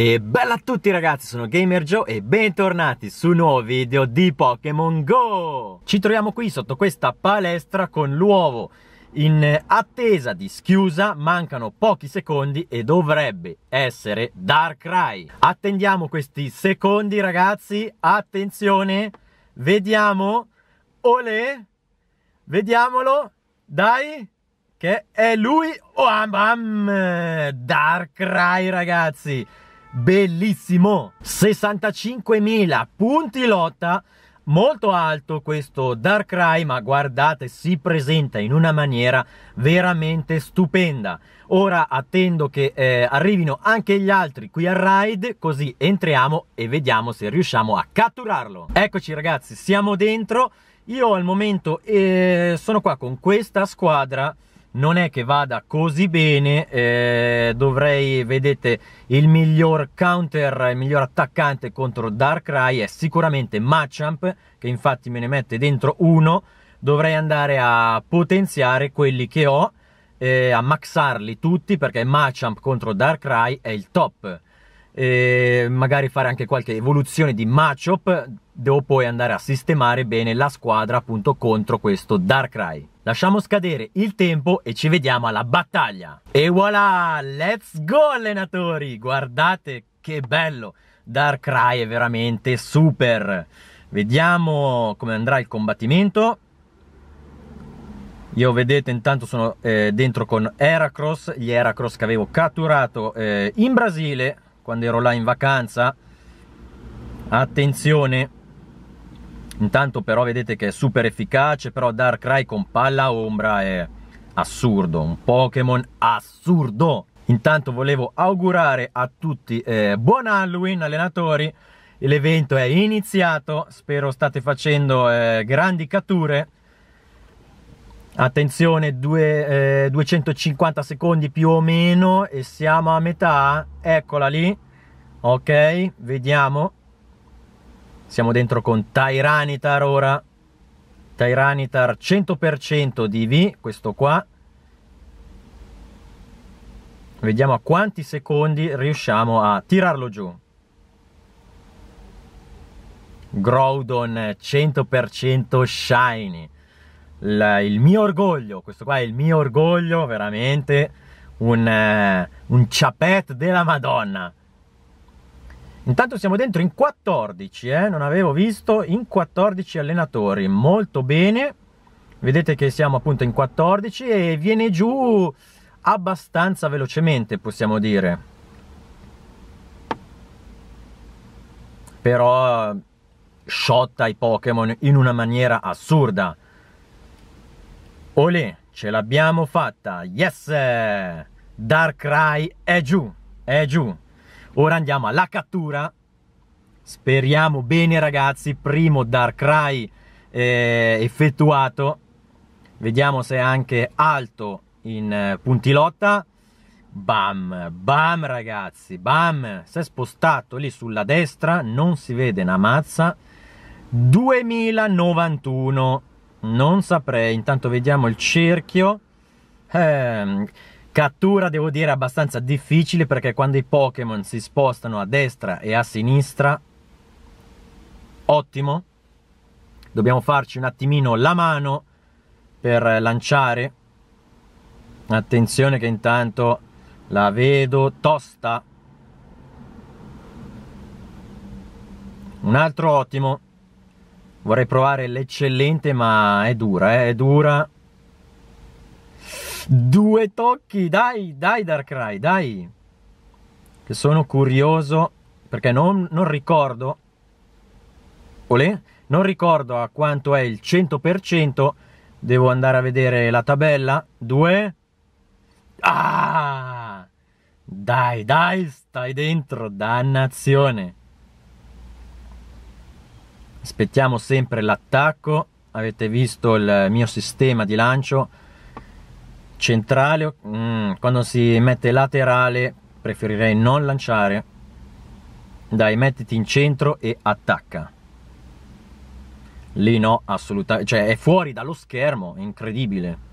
E bella a tutti ragazzi, sono Gamer Joe e bentornati su un nuovo video di Pokémon GO! Ci troviamo qui sotto questa palestra con l'uovo in attesa di schiusa mancano pochi secondi e dovrebbe essere Darkrai. Attendiamo questi secondi ragazzi, attenzione, vediamo, olè, vediamolo, dai, che è lui, oh, am, am. Darkrai ragazzi, bellissimo, 65.000 punti lotta, molto alto questo Darkrai, ma guardate, si presenta in una maniera veramente stupenda. Ora attendo che eh, arrivino anche gli altri qui al raid, così entriamo e vediamo se riusciamo a catturarlo. Eccoci ragazzi, siamo dentro. Io al momento eh, sono qua con questa squadra non è che vada così bene eh, dovrei vedete il miglior counter il miglior attaccante contro Darkrai è sicuramente Machamp che infatti me ne mette dentro uno dovrei andare a potenziare quelli che ho eh, a maxarli tutti perché Machamp contro Darkrai è il top e eh, magari fare anche qualche evoluzione di Machop, devo poi andare a sistemare bene la squadra appunto contro questo Darkrai lasciamo scadere il tempo e ci vediamo alla battaglia. E voilà, let's go allenatori! Guardate che bello! Darkrai è veramente super! Vediamo come andrà il combattimento. Io vedete intanto sono eh, dentro con Heracross, gli Heracross che avevo catturato eh, in Brasile quando ero là in vacanza. Attenzione! Intanto però vedete che è super efficace, però Darkrai con palla ombra è assurdo, un Pokémon assurdo! Intanto volevo augurare a tutti eh, buon Halloween allenatori, l'evento è iniziato, spero state facendo eh, grandi catture. Attenzione, due, eh, 250 secondi più o meno e siamo a metà, eccola lì, ok, vediamo, siamo dentro con Tyranitar ora. Tyranitar 100% di V, questo qua. Vediamo a quanti secondi riusciamo a tirarlo giù. Groudon 100% shiny. Il, il, mio orgoglio, questo qua è il mio orgoglio, veramente. Un, eh, un ciapet della Madonna. Intanto siamo dentro in 14, eh? non avevo visto, in 14 allenatori, molto bene, vedete che siamo appunto in 14 e viene giù abbastanza velocemente possiamo dire, però shotta i Pokémon in una maniera assurda. Olè, ce l'abbiamo fatta, yes! Darkrai è giù, è giù. Ora andiamo alla cattura. Speriamo bene ragazzi, primo Darkrai eh, effettuato. Vediamo se è anche alto in eh, puntilotta. Bam, bam ragazzi, bam. Si è spostato lì sulla destra, non si vede una mazza. 2091, non saprei. Intanto vediamo il cerchio. Eh, Cattura devo dire abbastanza difficile perché quando i Pokémon si spostano a destra e a sinistra, ottimo, dobbiamo farci un attimino la mano per lanciare. Attenzione che intanto la vedo tosta. Un altro ottimo. Vorrei provare l'eccellente ma è dura, eh? è dura Due tocchi, dai, dai Darkrai, dai. Che sono curioso perché non, non ricordo... Olè? Non ricordo a quanto è il 100%, devo andare a vedere la tabella. Due... Ah! Dai, dai, stai dentro, dannazione. Aspettiamo sempre l'attacco. Avete visto il mio sistema di lancio centrale mm, quando si mette laterale preferirei non lanciare dai mettiti in centro e attacca lì no assolutamente cioè è fuori dallo schermo incredibile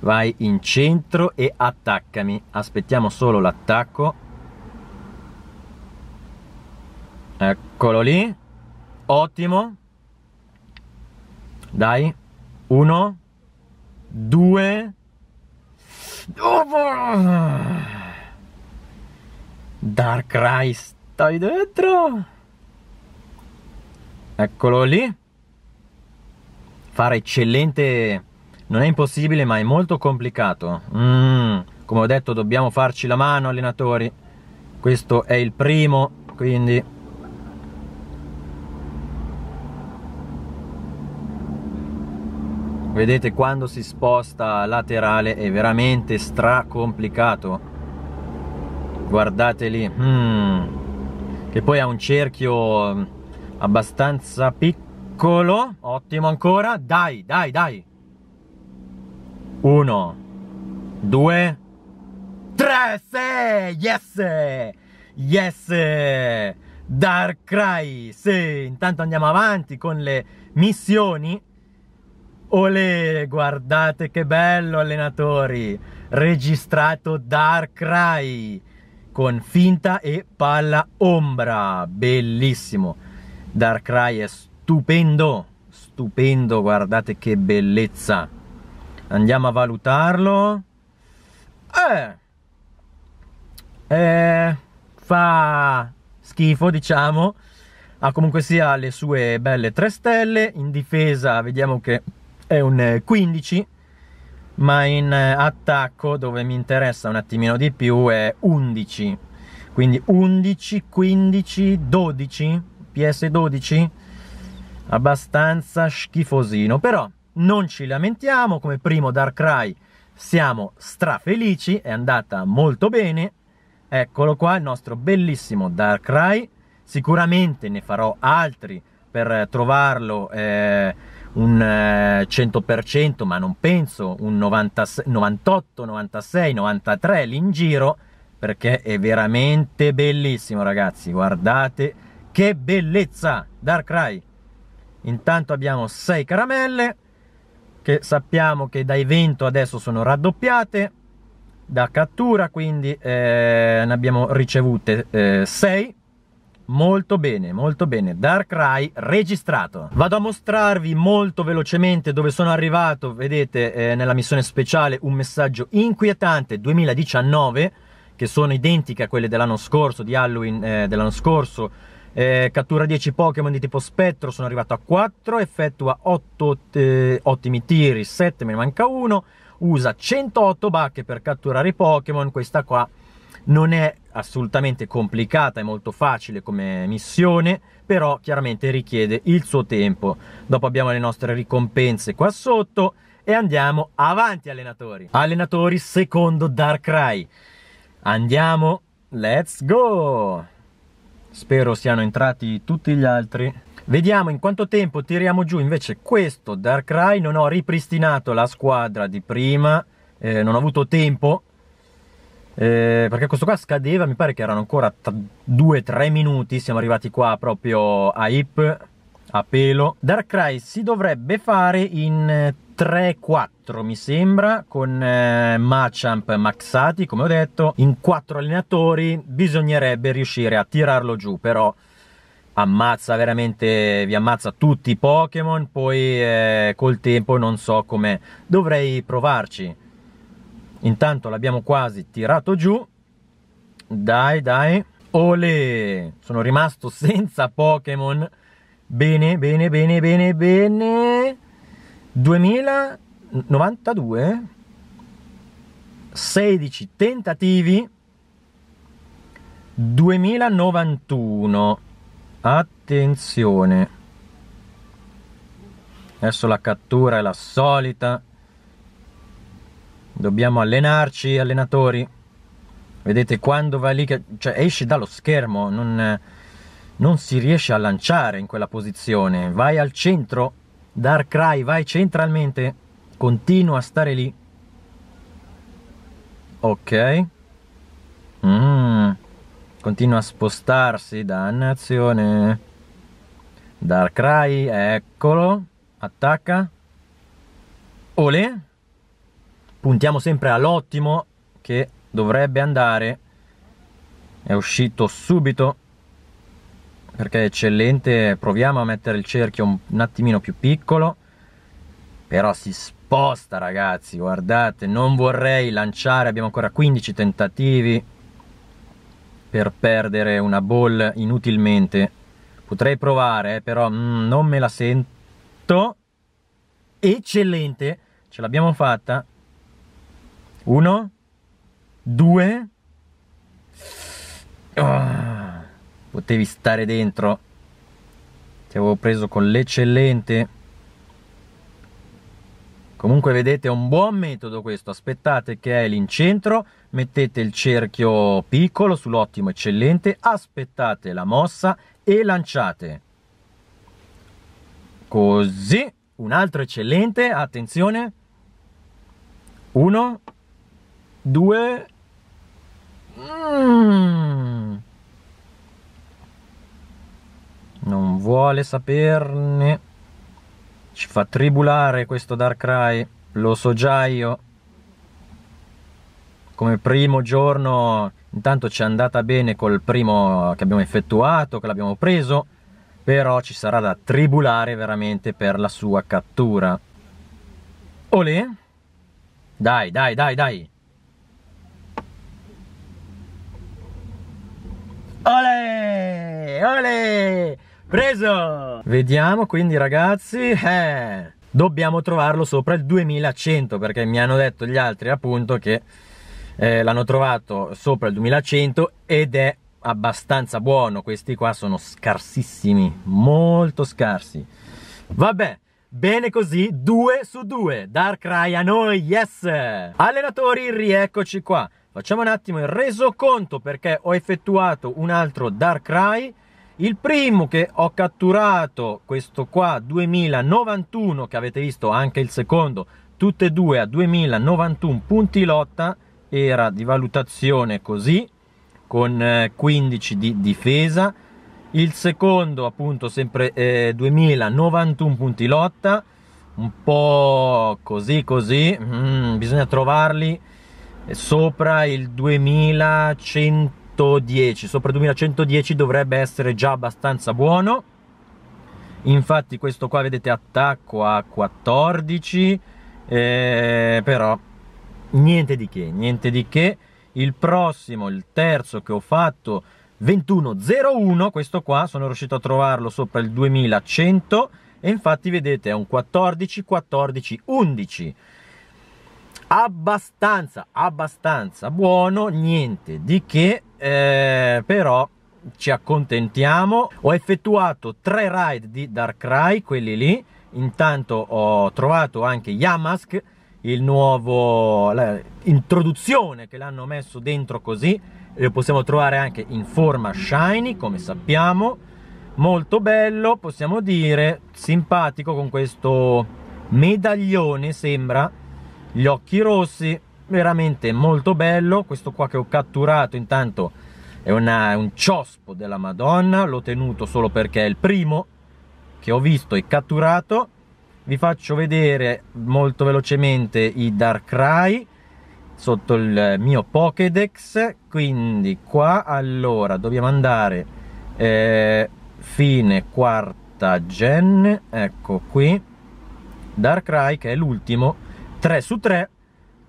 vai in centro e attaccami aspettiamo solo l'attacco eccolo lì ottimo dai. Uno. Due. Dark Rise, stai dentro. Eccolo lì. Fare eccellente non è impossibile, ma è molto complicato. Mm. come ho detto, dobbiamo farci la mano, allenatori. Questo è il primo, quindi vedete quando si sposta laterale è veramente stra complicato guardate lì mm. che poi ha un cerchio mm, abbastanza piccolo ottimo ancora dai dai dai uno due tre se yes yes Darkrai, Cry sì intanto andiamo avanti con le missioni Olè, guardate che bello allenatori, registrato Darkrai con finta e palla ombra, bellissimo. Darkrai è stupendo, stupendo, guardate che bellezza. Andiamo a valutarlo. Eh, eh fa schifo diciamo, ha comunque sia le sue belle tre stelle, in difesa vediamo che è un 15 eh, ma in eh, attacco dove mi interessa un attimino di più è 11 quindi 11 15 12 ps 12 abbastanza schifosino però non ci lamentiamo come primo dark cry siamo strafelici è andata molto bene eccolo qua il nostro bellissimo dark cry sicuramente ne farò altri per trovarlo eh, un 100%, eh, ma non penso, un 96, 98, 96, 93 lì in giro, perché è veramente bellissimo ragazzi, guardate che bellezza, Darkrai! Intanto abbiamo 6 caramelle, che sappiamo che da evento adesso sono raddoppiate, da cattura quindi eh, ne abbiamo ricevute 6, eh, Molto bene, molto bene, Darkrai registrato Vado a mostrarvi molto velocemente dove sono arrivato Vedete eh, nella missione speciale un messaggio inquietante 2019 Che sono identiche a quelle dell'anno scorso, di Halloween eh, dell'anno scorso eh, Cattura 10 Pokémon di tipo spettro, sono arrivato a 4 Effettua 8 eh, ottimi tiri, 7 me ne manca 1, Usa 108 bacche per catturare i Pokémon, questa qua non è assolutamente complicata, è molto facile come missione, però chiaramente richiede il suo tempo. Dopo abbiamo le nostre ricompense qua sotto e andiamo avanti allenatori. Allenatori secondo Darkrai. Andiamo, let's go! Spero siano entrati tutti gli altri. Vediamo in quanto tempo tiriamo giù invece questo Darkrai. Non ho ripristinato la squadra di prima, eh, non ho avuto tempo eh, perché questo qua scadeva, mi pare che erano ancora 2-3 minuti, siamo arrivati qua proprio a hip, a pelo. Darkrai si dovrebbe fare in 3-4 eh, mi sembra, con eh, Machamp maxati, come ho detto, in 4 allenatori bisognerebbe riuscire a tirarlo giù, però ammazza veramente, vi ammazza tutti i Pokémon, poi eh, col tempo non so come dovrei provarci Intanto l'abbiamo quasi tirato giù. Dai, dai. Ole! Sono rimasto senza Pokémon. Bene, bene, bene, bene, bene. 2092. 16 tentativi. 2091. Attenzione. Adesso la cattura è la solita. Dobbiamo allenarci, allenatori. Vedete quando va lì, che, cioè esci dallo schermo, non, non si riesce a lanciare in quella posizione. Vai al centro, Dark Cry, vai centralmente, continua a stare lì. Ok. Mm. Continua a spostarsi, dannazione. Darkrai, eccolo. Attacca. Ole puntiamo sempre all'ottimo che dovrebbe andare è uscito subito perché è eccellente proviamo a mettere il cerchio un, attimino più piccolo però si sposta ragazzi guardate non vorrei lanciare abbiamo ancora 15 tentativi per perdere una ball inutilmente potrei provare eh, però mm, non me la sento eccellente ce l'abbiamo fatta 1, 2, Oh, potevi stare dentro. Ti avevo preso con l'eccellente. Comunque vedete è un buon metodo questo, aspettate che è l'incentro, mettete il cerchio piccolo sull'ottimo eccellente, aspettate la mossa e lanciate. Così, un altro eccellente, attenzione. Uno, Due... Mm. Non vuole saperne. Ci fa tribulare questo Darkrai, lo so già io. Come primo giorno, intanto ci è andata bene col primo che abbiamo effettuato, che l'abbiamo preso, però ci sarà da tribulare veramente per la sua cattura. Olè? Dai, dai, dai, dai! Ole! Ole! Preso! Vediamo quindi ragazzi, eh, dobbiamo trovarlo sopra il 2100 perché mi hanno detto gli altri appunto che eh, l'hanno trovato sopra il 2100 ed è abbastanza buono, questi qua sono scarsissimi, molto scarsi. Vabbè, Bene così, 2 su 2, Dark Rai a noi, yes! Allenatori, rieccoci qua. Facciamo un attimo il resoconto perché ho effettuato un altro Darkrai. Il primo che ho catturato, questo qua 2091, che avete visto anche il secondo, tutte e due a 2091 punti lotta, era di valutazione così, con 15 eh, di difesa. Il secondo appunto sempre eh, 2091 punti lotta, un po' così così, mm, bisogna trovarli sopra il 2110 sopra il 2110 dovrebbe essere già abbastanza buono infatti questo qua vedete attacco a 14 eh, però niente di che niente di che il prossimo il terzo che ho fatto 2101 questo qua sono riuscito a trovarlo sopra il 2100 e infatti vedete è un 14 14 11 abbastanza, abbastanza buono, niente di che, eh, però ci accontentiamo. Ho effettuato tre ride di Darkrai, quelli lì, intanto ho trovato anche Yamask, il nuovo introduzione che l'hanno messo dentro così, lo possiamo trovare anche in forma shiny, come sappiamo, molto bello, possiamo dire, simpatico con questo medaglione, sembra, gli occhi rossi veramente molto bello questo qua che ho catturato intanto è, una, un ciospo della madonna l'ho tenuto solo perché è il primo che ho visto e catturato vi faccio vedere molto velocemente i Darkrai sotto il mio Pokédex quindi qua allora dobbiamo andare eh, fine quarta gen ecco qui Darkrai che è l'ultimo 3 su 3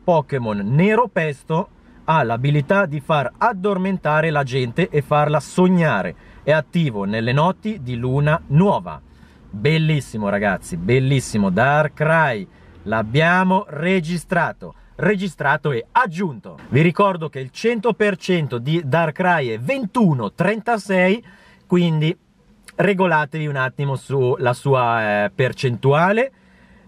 Pokémon Nero Pesto ha l'abilità di far addormentare la gente e farla sognare. È attivo nelle notti di luna nuova. Bellissimo ragazzi, bellissimo Darkrai. L'abbiamo registrato, registrato e aggiunto. Vi ricordo che il 100% di Darkrai è 21,36, quindi regolatevi un attimo sulla sua eh, percentuale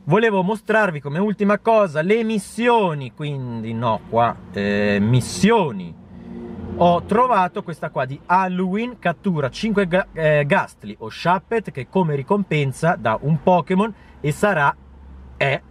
volevo mostrarvi come ultima cosa le missioni quindi no qua eh, missioni ho trovato questa qua di Halloween cattura 5 ga eh, Gastly o Shappet che come ricompensa da un Pokémon e sarà è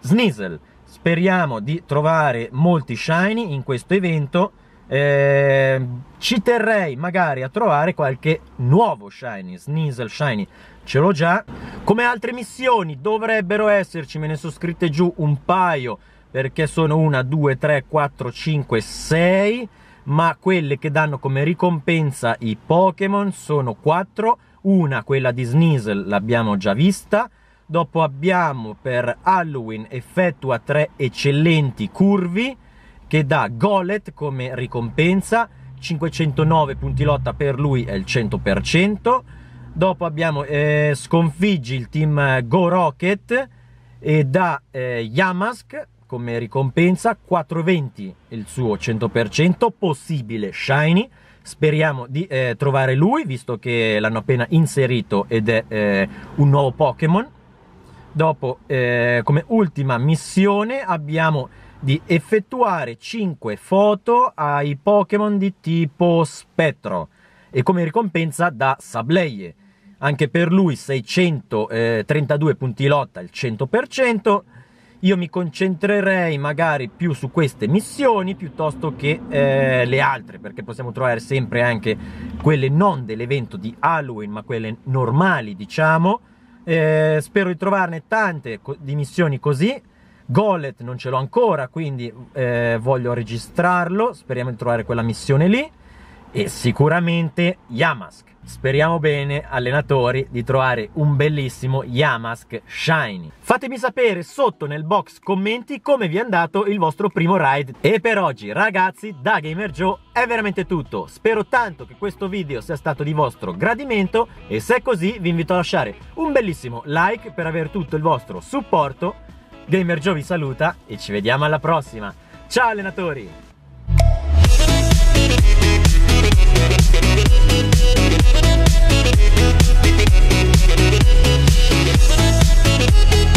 Sneasel speriamo di trovare molti Shiny in questo evento eh, ci terrei magari a trovare qualche nuovo Shiny Sneasel Shiny ce l'ho già come altre missioni dovrebbero esserci me ne sono scritte giù un paio perché sono 1, 2, 3, 4, 5, 6 ma quelle che danno come ricompensa i Pokémon sono 4 una, quella di Sneasel, l'abbiamo già vista dopo abbiamo per Halloween effettua tre eccellenti curvi che dà Golet come ricompensa 509 punti lotta per lui è il 100% dopo abbiamo eh, sconfiggi il team eh, Go Rocket e da eh, Yamask come ricompensa 420 il suo 100% possibile shiny speriamo di eh, trovare lui visto che l'hanno appena inserito ed è eh, un nuovo Pokémon dopo eh, come ultima missione abbiamo di effettuare 5 foto ai Pokémon di tipo spettro e come ricompensa da Sableie anche per lui 632 eh, punti lotta, il 100%, io mi concentrerei magari più su queste missioni piuttosto che eh, le altre, perché possiamo trovare sempre anche quelle non dell'evento di Halloween, ma quelle normali, diciamo. Eh, spero di trovarne tante di missioni così. Golet non ce l'ho ancora, quindi eh, voglio registrarlo, speriamo di trovare quella missione lì e sicuramente Yamask. Speriamo bene, allenatori, di trovare un bellissimo Yamask Shiny. Fatemi sapere sotto nel box commenti come vi è andato il vostro primo ride. E per oggi, ragazzi, da Gamer Joe è veramente tutto. Spero tanto che questo video sia stato di vostro gradimento e se è così vi invito a lasciare un bellissimo like per avere tutto il vostro supporto. Gamer Joe vi saluta e ci vediamo alla prossima. Ciao allenatori! Thank you.